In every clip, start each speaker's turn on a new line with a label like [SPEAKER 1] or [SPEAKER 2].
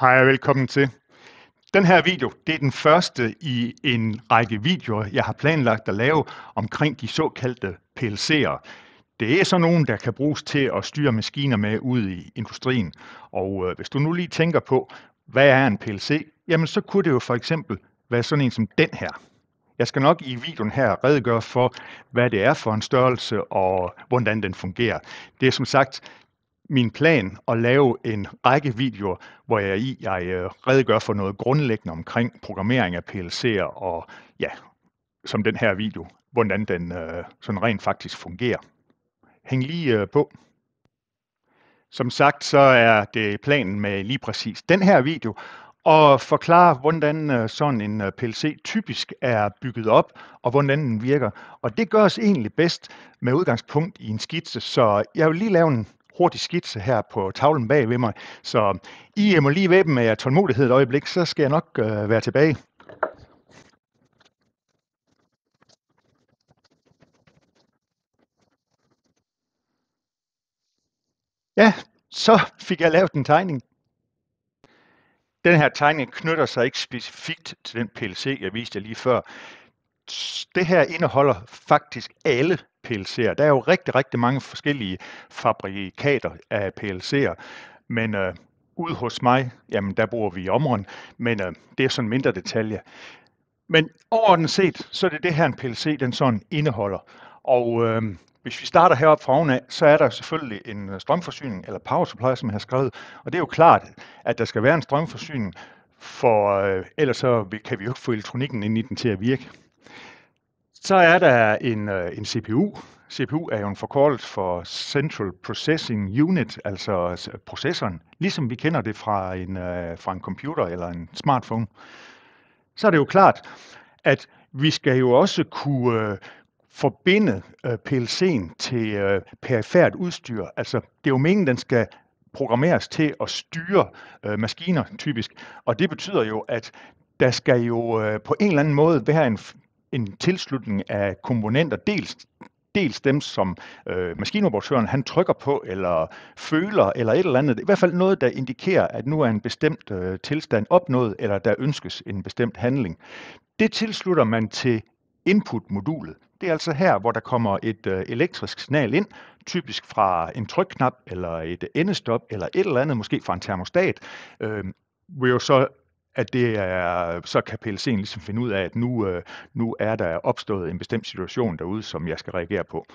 [SPEAKER 1] Hej og velkommen til. Den her video, det er den første i en række videoer, jeg har planlagt at lave omkring de såkaldte PLC'er. Det er sådan nogen, der kan bruges til at styre maskiner med ud i industrien. Og øh, hvis du nu lige tænker på, hvad er en PLC? Jamen så kunne det jo for eksempel være sådan en som den her. Jeg skal nok i videoen her redegøre for, hvad det er for en størrelse og hvordan den fungerer. Det er som sagt min plan at lave en række videoer, hvor jeg i jeg øh, redegør for noget grundlæggende omkring programmering af PLC'er og ja, som den her video, hvordan den øh, sådan rent faktisk fungerer. Hæng lige øh, på. Som sagt, så er det planen med lige præcis den her video, at forklare, hvordan øh, sådan en øh, PLC typisk er bygget op, og hvordan den virker. Og det gøres egentlig bedst med udgangspunkt i en skitse, så jeg vil lige lave en hurtig skitse her på tavlen bag ved mig. Så I må lige væbne med tålmodighed et øjeblik, så skal jeg nok øh, være tilbage. Ja, så fik jeg lavet en tegning. Den her tegning knytter sig ikke specifikt til den PLC, jeg viste jer lige før. Det her indeholder faktisk alle PLC'er. Der er jo rigtig, rigtig mange forskellige fabrikater af PLC'er, men øh, ud hos mig, jamen der bruger vi i omron, men øh, det er sådan mindre detalje. Men overordnet set, så er det det her, en PLC den sådan indeholder. Og øh, hvis vi starter heroppe fra af, så er der selvfølgelig en øh, strømforsyning, eller power supply, som jeg har skrevet. Og det er jo klart, at der skal være en strømforsyning, for øh, ellers så kan vi jo ikke få elektronikken ind i den til at virke. Så er der en, øh, en CPU. CPU er jo en forkortelse for Central Processing Unit, altså, altså processoren, ligesom vi kender det fra en, øh, fra en computer eller en smartphone. Så er det jo klart, at vi skal jo også kunne, øh, forbinde øh, PLC'en til øh, perifært udstyr. Altså, det er jo meningen, den skal programmeres til at styre øh, maskiner typisk. Og det betyder jo, at der skal jo øh, på en eller anden måde være en en tilslutning af komponenter, dels dels dem, som øh, maskinoperatøren han trykker på, eller føler, eller et eller andet. I hvert fald noget, der indikerer, at nu er en bestemt øh, tilstand opnået, eller der ønskes en bestemt handling. Det tilslutter man til input-modulet. Det er altså her, hvor der kommer et øh, elektrisk signal ind, typisk fra en trykknap, eller et endestop, eller et eller andet, måske fra en termostat, øh, vi jo så at det er, så kan PLC'en ligesom finde ud af, at nu, øh, nu er der opstået en bestemt situation derude, som jeg skal reagere på.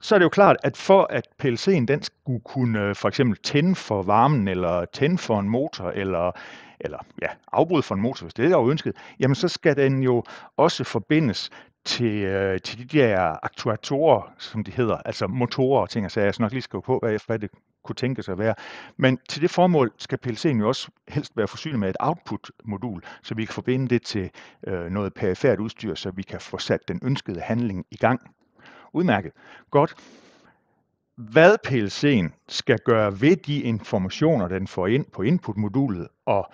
[SPEAKER 1] Så er det jo klart, at for at PLC'en den skulle kunne øh, for eksempel tænde for varmen, eller tænde for en motor, eller, eller ja, afbryde for en motor, hvis det er jeg ønsket, jamen så skal den jo også forbindes til, øh, til de der aktuatorer, som de hedder, altså motorer og ting og sager. Jeg skal nok lige skrive på, hvad, hvad det kunne tænke sig at være. Men til det formål skal PLC'en jo også helst være forsynet med et output-modul, så vi kan forbinde det til øh, noget perifært udstyr, så vi kan få sat den ønskede handling i gang. Udmærket. Godt. Hvad PLC'en skal gøre ved de informationer, den får ind på input-modulet, og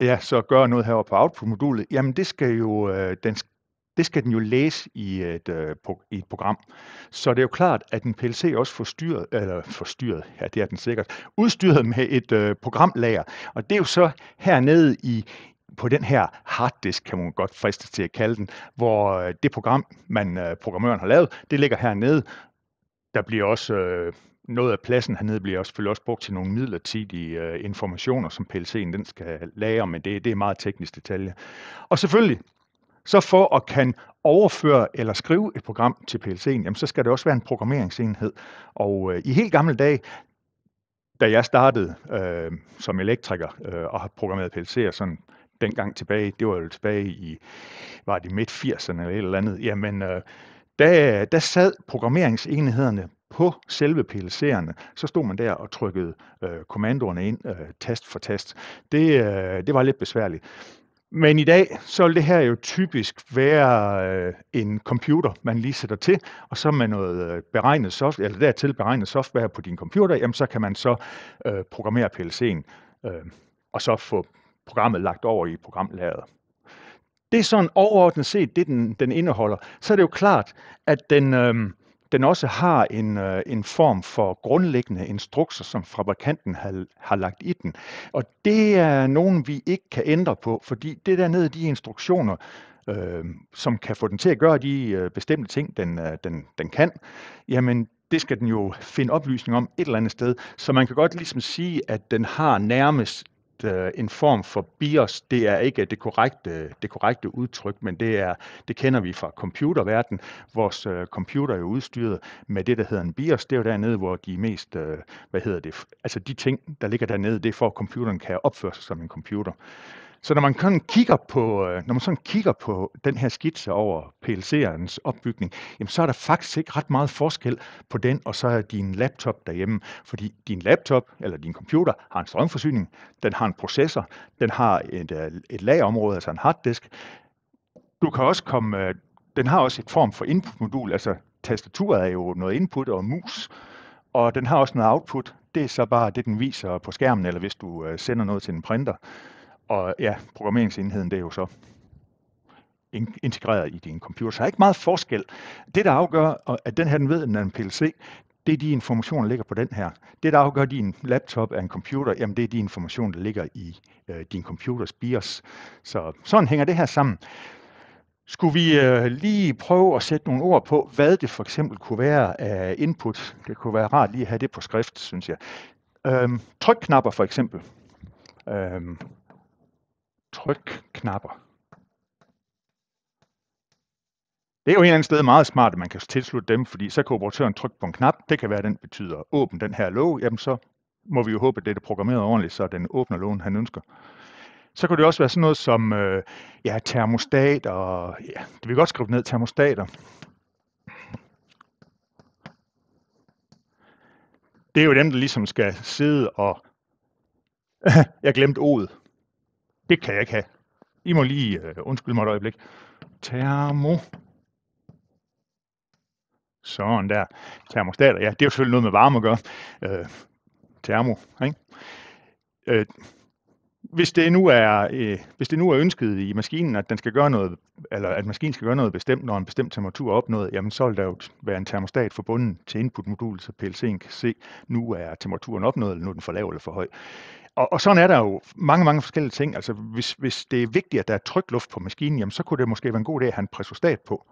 [SPEAKER 1] ja, så gøre noget heroppe på output-modulet, jamen det skal jo, øh, den, det skal den jo læse i et, øh, i et program. Så det er jo klart, at en PLC også forstyrret, eller forstyrret, ja det er den sikkert, udstyret med et øh, programlager. Og det er jo så hernede i, på den her harddisk, kan man godt friste til at kalde den, hvor øh, det program, man programmøren har lavet, det ligger hernede. Der bliver også øh, noget af pladsen hernede bliver også, selvfølgelig også brugt til nogle midlertidige øh, informationer, som PLC'en den skal lære, men det, det er meget teknisk detalje. Og selvfølgelig, så for at kan overføre eller skrive et program til PLC'en, jamen så skal det også være en programmeringsenhed. Og øh, i helt gamle dage, da jeg startede øh, som elektriker øh, og har programmeret PLC'er sådan dengang tilbage, det var jo tilbage i, var det midt 80'erne eller et eller andet, jamen øh, da, da sad programmeringsenhederne på selve PLC'erne, så stod man der og trykkede øh, kommandoerne ind øh, tast for tast. Det, øh, det var lidt besværligt. Men i dag, så vil det her jo typisk være øh, en computer, man lige sætter til, og så med noget øh, beregnet software, eller dertil beregnet software på din computer, jamen så kan man så øh, programmere PLC'en, øh, og så få programmet lagt over i programlæret. Det er sådan overordnet set det, den, den indeholder. Så er det jo klart, at den, øh, den også har en, øh, en form for grundlæggende instrukser, som fabrikanten har, har lagt i den. Og det er nogen, vi ikke kan ændre på, fordi det der nede, de instruktioner, øh, som kan få den til at gøre de øh, bestemte ting, den, øh, den, den kan, jamen det skal den jo finde oplysning om et eller andet sted. Så man kan godt ligesom sige, at den har nærmest øh, en form for BIOS, Det er ikke det korrekte, det korrekte udtryk, men det, er, det kender vi fra computerverden. Vores øh, computer er udstyret med det, der hedder en BIOS. Det er jo dernede, hvor de mest, øh, hvad hedder det, altså de ting, der ligger dernede, det er for, at computeren kan opføre sig som en computer. Så når man, sådan kigger på, øh, når man sådan kigger på den her skitse over PLC'ernes opbygning, jamen så er der faktisk ikke ret meget forskel på den, og så er din laptop derhjemme. Fordi din laptop, eller din computer, har en strømforsyning, den har en processor, den har et, øh, et lagområde, altså en harddisk. Du kan også komme, øh, den har også et form for inputmodul, altså tastaturet er jo noget input og mus, og den har også noget output, det er så bare det, den viser på skærmen, eller hvis du sender noget til en printer. Og ja, programmeringsenheden, det er jo så integreret i din computer. Så der er ikke meget forskel. Det, der afgør, at den her den ved, den er en PLC, det er de informationer, der ligger på den her. Det, der afgør din laptop er en computer, jamen det er de informationer, der ligger i øh, din computers BIOS. Så sådan hænger det her sammen. Skulle vi øh, lige prøve at sætte nogle ord på, hvad det for eksempel kunne være af input? Det kunne være rart lige at have det på skrift, synes jeg. Øhm, trykknapper for eksempel. Øhm, Tryk knapper. Det er jo en eller anden sted meget smart, at man kan tilslutte dem, fordi så kan operatøren trykke på en knap. Det kan være, at den betyder åbne den her låg. Jamen så må vi jo håbe, at det er programmeret ordentligt, så den åbner lågen, han ønsker. Så kunne det også være sådan noget som øh, ja, termostat og... Ja, det vil godt skrive ned, termostater. Det er jo dem, der ligesom skal sidde og... jeg glemte ordet. Det kan jeg ikke have. I må lige uh, undskylde mig et øjeblik. Termo. Sådan der. Termostater, ja, det er jo selvfølgelig noget med varme at gøre. Øh, termo, ikke? Øh, hvis det nu er øh, hvis det nu er ønsket i maskinen, at den skal gøre noget, eller at maskinen skal gøre noget bestemt, når en bestemt temperatur er opnået, jamen så vil der jo være en termostat forbundet til inputmodulet, så PLC'en kan se, nu er temperaturen opnået, eller nu er den for lav eller for høj. Og, og sådan er der jo mange, mange forskellige ting. Altså, hvis, hvis det er vigtigt, at der er tryk luft på maskinen, jamen, så kunne det måske være en god idé at have en pressostat på.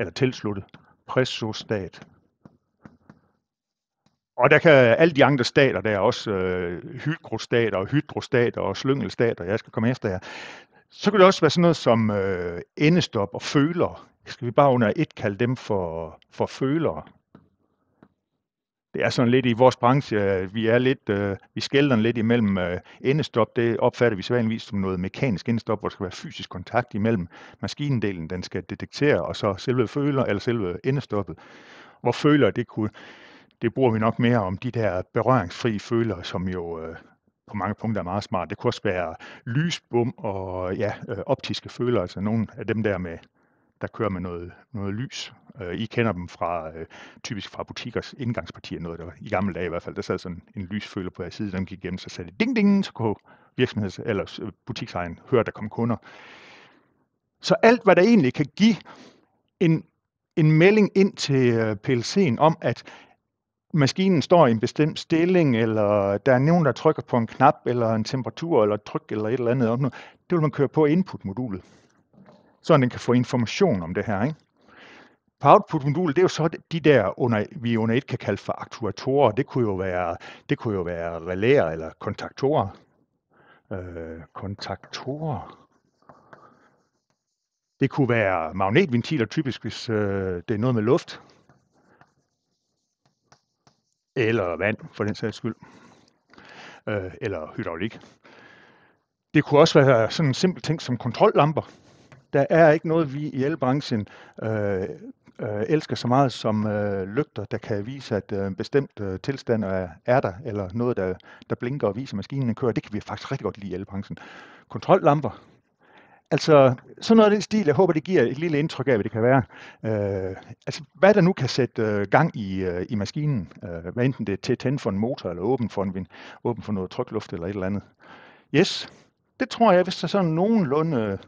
[SPEAKER 1] Eller tilsluttet. Pressostat. Og der kan alle de andre stater, der er også øh, hydrostater og hydrostater og slyngelstater, jeg skal komme efter her, så kan det også være sådan noget som øh, endestop og føler. Skal vi bare under et kalde dem for, for følere? Det er sådan lidt i vores branche, øh, vi er lidt, øh, vi skælder lidt imellem øh, endestop, det opfatter vi sædvanligvis som noget mekanisk endestop, hvor der skal være fysisk kontakt imellem maskindelen, den skal detektere, og så selve føler, eller selve endestoppet. Hvor føler det kunne, det bruger vi nok mere om de der berøringsfri føler, som jo øh, på mange punkter er meget smart. Det kunne også være lysbum og ja, øh, optiske føler, altså nogle af dem der med, der kører med noget, noget lys. Øh, I kender dem fra øh, typisk fra butikkers indgangspartier, noget der i gamle dage i hvert fald, der sad sådan en lysføler på hver side, den gik igennem, så sagde det ding ding, så kunne virksomheds- eller øh, butiksejeren høre, der kom kunder. Så alt, hvad der egentlig kan give en, en melding ind til øh, PLC'en om, at maskinen står i en bestemt stilling, eller der er nogen, der trykker på en knap, eller en temperatur, eller et tryk, eller et eller andet. Det vil man køre på input-modulet, så den kan få information om det her. Ikke? På output-modulet, det er jo så de der, under, vi under et kan kalde for aktuatorer. Det kunne jo være, det kunne jo være relæer eller kontaktorer. Øh, kontaktorer. Det kunne være magnetventiler typisk, hvis øh, det er noget med luft eller vand for den sags skyld, øh, eller hydraulik. Det kunne også være sådan en simpel ting som kontrollamper. Der er ikke noget, vi i elbranchen øh, øh, elsker så meget som øh, lygter, der kan vise, at øh, bestemt øh, tilstand er, er der, eller noget, der, der blinker og viser, at maskinen kører. Det kan vi faktisk rigtig godt lide i elbranchen. Kontrollamper, Altså, sådan noget af den stil, jeg håber, det giver et lille indtryk af, hvad det kan være. Øh, altså, hvad der nu kan sætte øh, gang i, øh, i maskinen, øh, hvad enten det er til tænde for en motor, eller åben for, en vind, åben for noget trykluft, eller et eller andet. Yes, det tror jeg, hvis der sådan nogenlunde,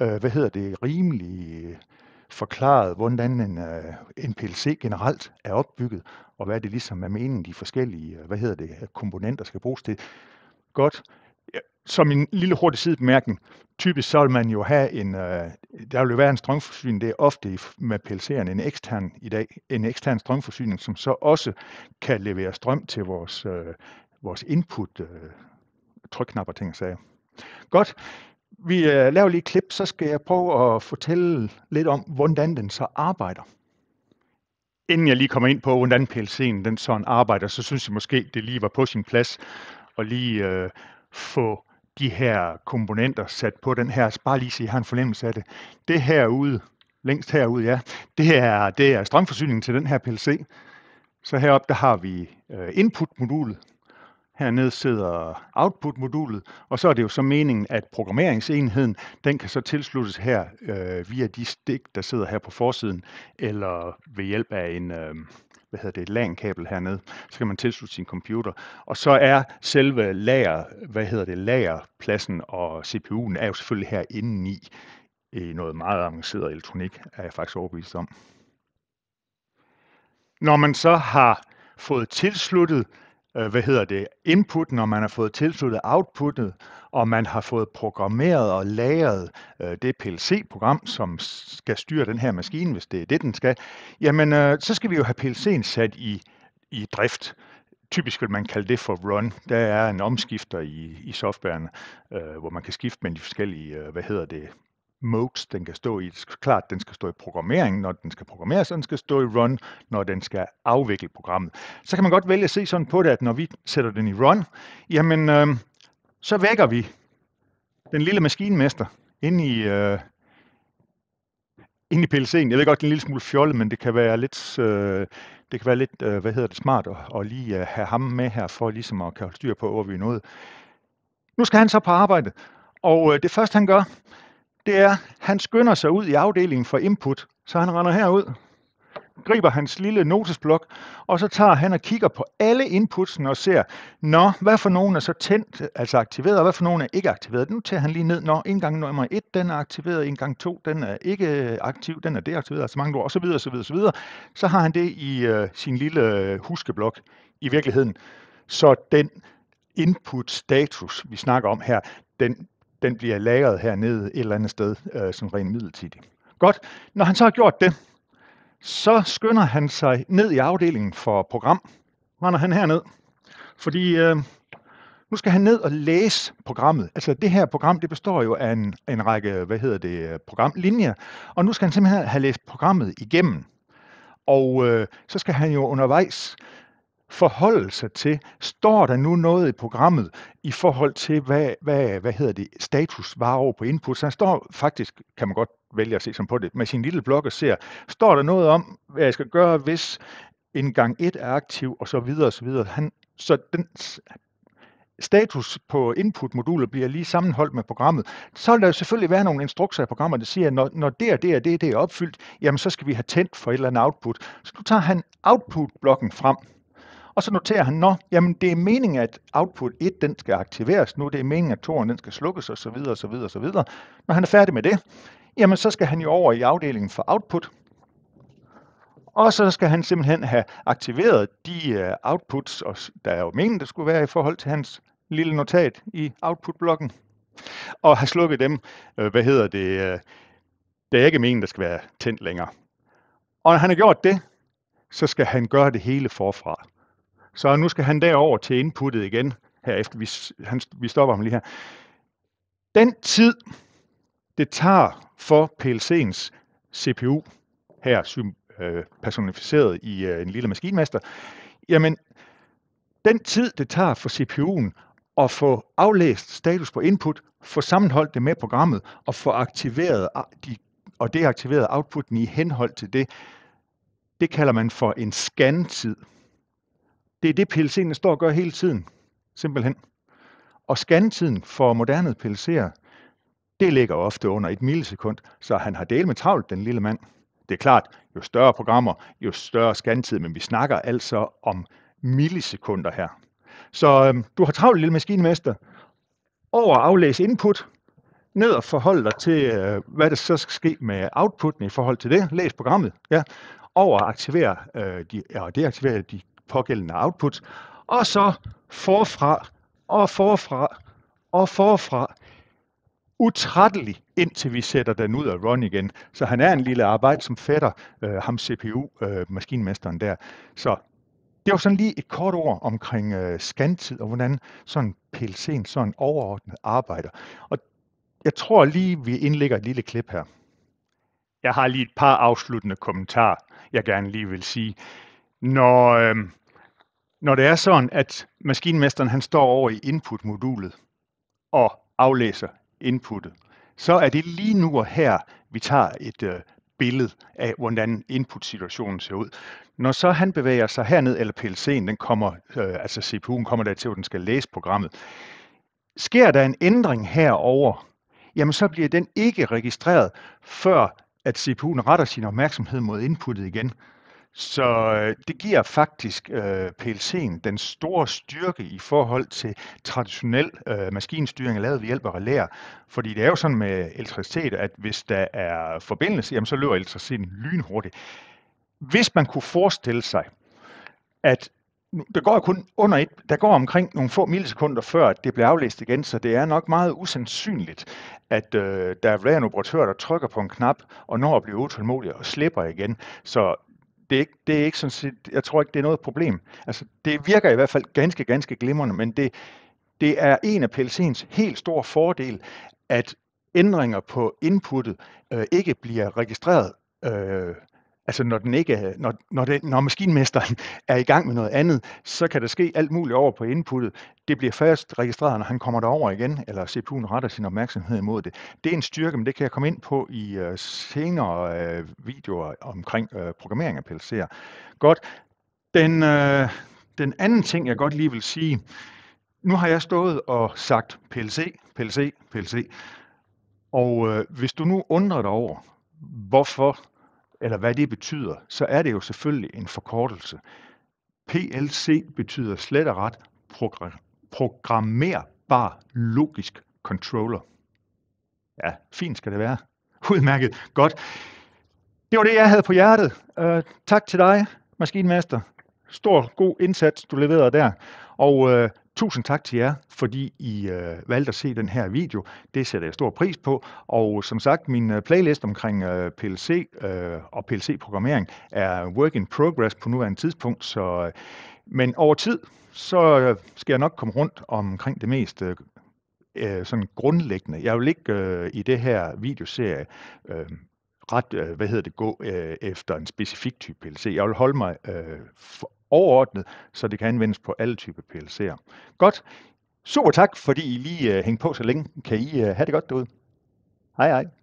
[SPEAKER 1] øh, hvad hedder det, rimelig øh, forklaret, hvordan en, øh, en PLC generelt er opbygget, og hvad det ligesom er meningen, de forskellige, øh, hvad hedder det, komponenter skal bruges til. Godt, som en lille hurtig sidebemærkning, typisk så vil man jo have en, øh, der vil jo være en strømforsyning, det er ofte med PLC'erne en ekstern i dag, en ekstern strømforsyning, som så også kan levere strøm til vores, øh, vores input, øh, trykknapper, ting og sager. Godt, vi øh, laver lige et klip, så skal jeg prøve at fortælle lidt om, hvordan den så arbejder. Inden jeg lige kommer ind på, hvordan PLC'en den sådan arbejder, så synes jeg måske, det lige var på sin plads at lige øh, få de her komponenter sat på den her, bare lige så I har en fornemmelse af det. Det herude, længst herude, ja, det er, det er strømforsyningen til den her PLC. Så heroppe, der har vi øh, input-modulet, Hernede sidder output-modulet, og så er det jo så meningen, at programmeringsenheden, den kan så tilsluttes her øh, via de stik, der sidder her på forsiden, eller ved hjælp af en, øh, hvad hedder det, LAN-kabel hernede, så kan man tilslutte sin computer. Og så er selve lager, hvad hedder det, lagerpladsen og CPU'en er jo selvfølgelig her indeni i noget meget avanceret elektronik, er jeg faktisk overbevist om. Når man så har fået tilsluttet øh, hvad hedder det, input, når man har fået tilsluttet outputtet, og man har fået programmeret og lagret øh, det PLC-program, som skal styre den her maskine, hvis det er det, den skal, jamen øh, så skal vi jo have PLC'en sat i, i drift. Typisk vil man kalde det for run. Der er en omskifter i, i softwaren, øh, hvor man kan skifte mellem de forskellige, øh, hvad hedder det, modes, den kan stå i. Det er klart, den skal stå i programmering, når den skal programmeres, og den skal stå i run, når den skal afvikle programmet. Så kan man godt vælge at se sådan på det, at når vi sætter den i run, jamen, øh, så vækker vi den lille maskinmester ind i, øh, ind i PLC'en. Jeg ved godt, det er en lille smule fjollet, men det kan være lidt, øh, det kan være lidt øh, hvad hedder det, smart at, at lige øh, have ham med her, for ligesom at kan holde styr på, hvor vi er nået. Nu skal han så på arbejde, og øh, det første han gør, det er, han skynder sig ud i afdelingen for input, så han render herud, griber hans lille notesblok, og så tager han og kigger på alle inputsene og ser, nå, hvad for nogen er så tændt, altså aktiveret, og hvad for nogen er ikke aktiveret. Nu tager han lige ned, nå, indgang nummer 1, den er aktiveret, indgang 2, den er ikke aktiv, den er deaktiveret, altså mange ord, osv., osv., osv. osv. Så har han det i øh, sin lille øh, huskeblok i virkeligheden. Så den input status, vi snakker om her, den den bliver lagret hernede et eller andet sted, øh, sådan rent midlertidigt. Godt, når han så har gjort det, så skynder han sig ned i afdelingen for program. Render han herned, fordi øh, nu skal han ned og læse programmet. Altså det her program, det består jo af en, en række, hvad hedder det, øh, programlinjer, og nu skal han simpelthen have læst programmet igennem. Og øh, så skal han jo undervejs forholde sig til? Står der nu noget i programmet i forhold til, hvad, hvad, hvad hedder det, status var over på input? Så han står faktisk, kan man godt vælge at se som på det, med sin lille blog og ser, står der noget om, hvad jeg skal gøre, hvis en gang 1 er aktiv, og så videre, og så videre. Han, så den, status på input-modulet bliver lige sammenholdt med programmet, så vil der jo selvfølgelig være nogle instrukser i programmet, der siger, at når, når det og det og det, det er opfyldt, jamen så skal vi have tændt for et eller andet output. Så nu tager han output-blokken frem, og så noterer han, at jamen det er meningen, at output 1, den skal aktiveres nu, det er meningen, at 2'eren, den skal slukkes, og så videre, og så videre, og så videre. Når han er færdig med det, jamen så skal han jo over i afdelingen for output, og så skal han simpelthen have aktiveret de øh, outputs, og der er jo meningen, der skulle være i forhold til hans lille notat i output-blokken, og have slukket dem, øh, hvad hedder det, øh, det er ikke meningen, der skal være tændt længere. Og når han har gjort det, så skal han gøre det hele forfra. Så nu skal han derover til inputtet igen, herefter vi, han, vi stopper ham lige her. Den tid, det tager for PLC'ens CPU, her øh, personificeret i øh, en lille maskinmester, jamen den tid, det tager for CPU'en at få aflæst status på input, få sammenholdt det med programmet og få aktiveret de, og deaktiveret outputten i henhold til det, det kalder man for en scan-tid. Det er det, PLC'erne står og gør hele tiden, simpelthen. Og scantiden for moderne PLC'er, det ligger ofte under et millisekund, så han har delt med travlt, den lille mand. Det er klart, jo større programmer, jo større scantid, men vi snakker altså om millisekunder her. Så øhm, du har travlt, lille maskinmester. Over at aflæse input, ned og forholde dig til, øh, hvad der så skal ske med outputten i forhold til det. Læs programmet. Ja. Over at aktivere øh, de, og deaktivere de pågældende output, og så forfra og forfra og forfra utrættelig, indtil vi sætter den ud og run igen. Så han er en lille arbejde, som fætter øh, ham CPU-maskinmesteren øh, der. Så det var sådan lige et kort ord omkring øh, scantid og hvordan sådan PLC'en sådan overordnet arbejder. Og jeg tror lige, vi indlægger et lille klip her. Jeg har lige et par afsluttende kommentarer, jeg gerne lige vil sige. Når, øh, når det er sådan, at maskinmesteren han står over i input-modulet og aflæser inputtet, så er det lige nu og her, vi tager et øh, billede af, hvordan input-situationen ser ud. Når så han bevæger sig herned, eller PLC'en, den kommer, øh, altså CPU'en kommer der til, at den skal læse programmet. Sker der en ændring herover, jamen så bliver den ikke registreret, før at CPU'en retter sin opmærksomhed mod inputtet igen. Så øh, det giver faktisk øh, PLC'en den store styrke i forhold til traditionel øh, maskinstyring lavet ved hjælp af relæer. Fordi det er jo sådan med elektricitet, at hvis der er forbindelse, jamen så løber elektriciteten lynhurtigt. Hvis man kunne forestille sig, at der går kun under et, der går omkring nogle få millisekunder før at det bliver aflæst igen, så det er nok meget usandsynligt, at øh, der er en operatør, der trykker på en knap og når at blive utålmodig og slipper igen. Så det er, ikke, det er ikke sådan set, jeg tror ikke, det er noget problem. Altså, det virker i hvert fald ganske, ganske glimrende, men det, det er en af PLC'ens helt store fordel, at ændringer på inputtet øh, ikke bliver registreret øh, Altså når, den ikke, når, når, den, når maskinmesteren er i gang med noget andet, så kan der ske alt muligt over på inputtet. Det bliver først registreret, når han kommer derover igen, eller CPU'en retter sin opmærksomhed imod det. Det er en styrke, men det kan jeg komme ind på i uh, senere uh, videoer omkring uh, programmering af PLC'er. Godt. Den, uh, den anden ting, jeg godt lige vil sige, nu har jeg stået og sagt PLC, PLC, PLC. Og uh, hvis du nu undrer dig over, hvorfor eller hvad det betyder, så er det jo selvfølgelig en forkortelse. PLC betyder slet og ret programmerbar logisk controller. Ja, fint skal det være. Udmærket. Godt. Det var det, jeg havde på hjertet. Uh, tak til dig, maskinmester. Stor god indsats, du leverede der. Og uh, Tusind tak til jer, fordi I øh, valgte at se den her video. Det sætter jeg stor pris på. Og som sagt, min øh, playlist omkring øh, PLC øh, og PLC-programmering er work in progress på nuværende tidspunkt. Så, øh, men over tid, så øh, skal jeg nok komme rundt omkring det mest øh, øh, sådan grundlæggende. Jeg vil ikke øh, i det her videoserie øh, ret, øh, hvad hedder det, gå øh, efter en specifik type PLC. Jeg vil holde mig øh, for, overordnet, så det kan anvendes på alle typer PLC'er. Godt. Super tak, fordi I lige øh, hængte på så længe. Kan I øh, have det godt derude? Hej hej.